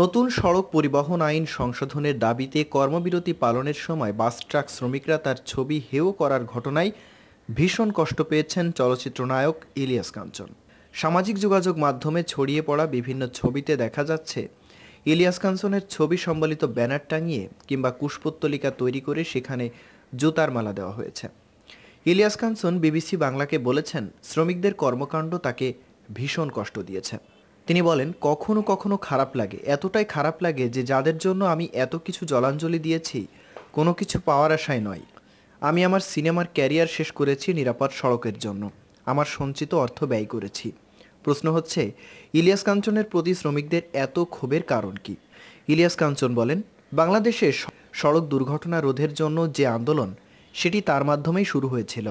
নতুন সড়ক পরিবহন আইন সংশোধনের দাবিতে কর্মবিরতি পালনের সময় বাস ট্রাক শ্রমিকরা তার ছবি হেও করার ঘটনায় ভীষণ কষ্ট পেয়েছেন চলচ্চিত্র নায়ক ইলিয়াস কাঞ্চন সামাজিক যোগাযোগ মাধ্যমে ছড়িয়ে পড়া বিভিন্ন ছবিতে দেখা যাচ্ছে ইলিয়াস কাঞ্চনের ছবি সম্বলিত ব্যানার টাঙিয়ে কিংবা কুশপুত্তলিকা তৈরি করে সেখানে জুতার মালা দেওয়া হয়েছে ইলিয়াস কাঞ্চন বিবিসি বাংলাকে বলেছেন শ্রমিকদের কর্মকাণ্ড তাকে ভীষণ কষ্ট দিয়েছে তিনি বলেন কখনো কখনো খারাপ লাগে এতটাই খারাপ লাগে যে যাদের জন্য আমি এত কিছু জলাঞ্জলি দিয়েছি কোনো কিছু পাওয়ার আশায় নয় আমি আমার সিনেমার ক্যারিয়ার শেষ করেছি নিরাপদ সড়কের জন্য আমার সঞ্চিত অর্থ ব্যয় করেছি প্রশ্ন হচ্ছে ইলিয়াস কাঞ্চনের প্রতি শ্রমিকদের এত ক্ষোভের কারণ কি ইলিয়াস কাঞ্চন বলেন বাংলাদেশে সড়ক দুর্ঘটনা রোধের জন্য যে আন্দোলন সেটি তার মাধ্যমেই শুরু হয়েছিল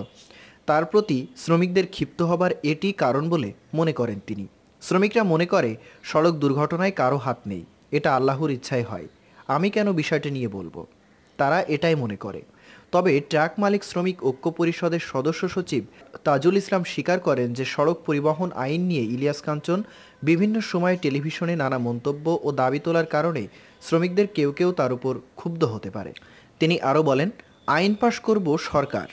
তার প্রতি শ্রমিকদের ক্ষিপ্ত হবার এটি কারণ বলে মনে করেন তিনি শ্রমিকরা মনে করে সড়ক দুর্ঘটনায় কারো হাত নেই এটা আল্লাহর ইচ্ছাই হয় আমি কেন বিষয়টি নিয়ে বলবো তারা এটাই মনে করে তবে ট্রাক মালিক শ্রমিক ঐক্য পরিষদের সদস্য সচিব তাজুল ইসলাম স্বীকার করেন যে সড়ক পরিবহন আইন নিয়ে ইলিয়াস কাঞ্চন বিভিন্ন সময়ে টেলিভিশনে নানা মন্তব্য ও দাবি তোলার কারণে শ্রমিকদের কেউ কেউ তার উপর ক্ষুব্ধ হতে পারে তিনি আরও বলেন আইন পাশ করব সরকার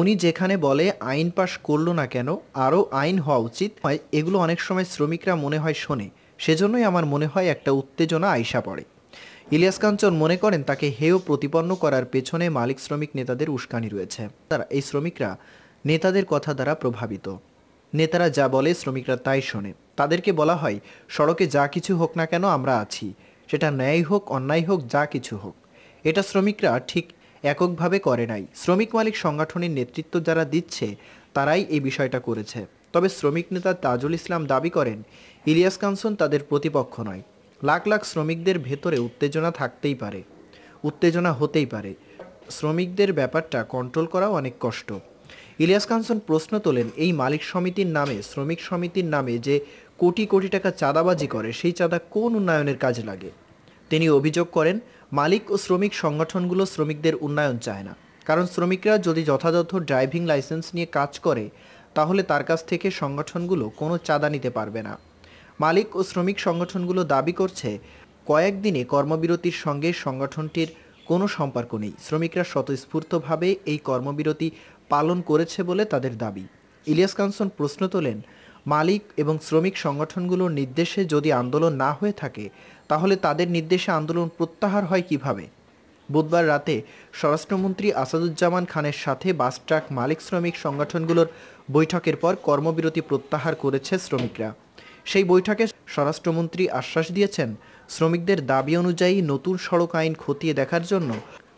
উনি যেখানে বলে আইন পাশ করলো না কেন আরও আইন হওয়া উচিত হয় এগুলো অনেক সময় শ্রমিকরা মনে হয় শোনে সেজন্যই আমার মনে হয় একটা উত্তেজনা আইসা পড়ে ইলিয়াস কাঞ্চন মনে করেন তাকে হেয় প্রতিপন্ন করার পেছনে মালিক শ্রমিক নেতাদের উস্কানি রয়েছে তারা এই শ্রমিকরা নেতাদের কথা দ্বারা প্রভাবিত নেতারা যা বলে শ্রমিকরা তাই শোনে তাদেরকে বলা হয় সড়কে যা কিছু হোক না কেন আমরা আছি সেটা ন্যায় হোক অন্যায় হোক যা কিছু হোক এটা শ্রমিকরা ঠিক এককভাবে করে নাই শ্রমিক মালিক সংগঠনের নেতৃত্ব যারা দিচ্ছে তারাই এই বিষয়টা করেছে তবে শ্রমিক নেতা তাজুল ইসলাম দাবি করেন ইলিয়াস কাঞ্চন তাদের প্রতিপক্ষ নয় লাখ লাখ শ্রমিকদের ভেতরে উত্তেজনা থাকতেই পারে উত্তেজনা হতেই পারে শ্রমিকদের ব্যাপারটা কন্ট্রোল করা অনেক কষ্ট ইলিয়াস কাঞ্চন প্রশ্ন তোলেন এই মালিক সমিতির নামে শ্রমিক সমিতির নামে যে কোটি কোটি টাকা চাঁদাবাজি করে সেই চাঁদা কোন উন্নয়নের কাজে লাগে তিনি অভিযোগ করেন মালিক ও শ্রমিক সংগঠনগুলো শ্রমিকদের উন্নয়ন চায় না কারণ শ্রমিকরা যদি যথাযথ ড্রাইভিং লাইসেন্স নিয়ে কাজ করে তাহলে তার কাছ থেকে সংগঠনগুলো কোনো চাঁদা নিতে পারবে না মালিক ও শ্রমিক সংগঠনগুলো দাবি করছে কয়েকদিনে কর্মবিরতির সঙ্গে সংগঠনটির কোনো সম্পর্ক নেই শ্রমিকরা স্বতঃস্ফূর্তভাবে এই কর্মবিরতি পালন করেছে বলে তাদের দাবি ইলিয়াস কাঞ্চন প্রশ্ন তোলেন মালিক এবং শ্রমিক সংগঠনগুলোর নির্দেশে যদি আন্দোলন না হয়ে থাকে তাহলে তাদের নির্দেশে আন্দোলন প্রত্যাহার হয় কিভাবে বুধবার রাতে স্বরাষ্ট্রমন্ত্রী আসাদুজ্জামান খানের সাথে বাস ট্রাক মালিক শ্রমিক সংগঠনগুলোর বৈঠকের পর কর্মবিরতি প্রত্যাহার করেছে শ্রমিকরা সেই বৈঠকে স্বরাষ্ট্রমন্ত্রী আশ্বাস দিয়েছেন শ্রমিকদের দাবি অনুযায়ী নতুন সড়ক আইন খতিয়ে দেখার জন্য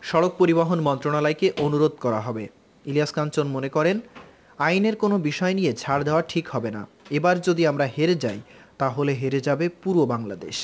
সড়ক পরিবহন মন্ত্রণালয়কে অনুরোধ করা হবে ইলিয়াস কাঞ্চন মনে করেন আইনের কোনো বিষয় নিয়ে ছাড় দেওয়া ঠিক হবে না এবার যদি আমরা হেরে যাই তাহলে হেরে যাবে পুরো বাংলাদেশ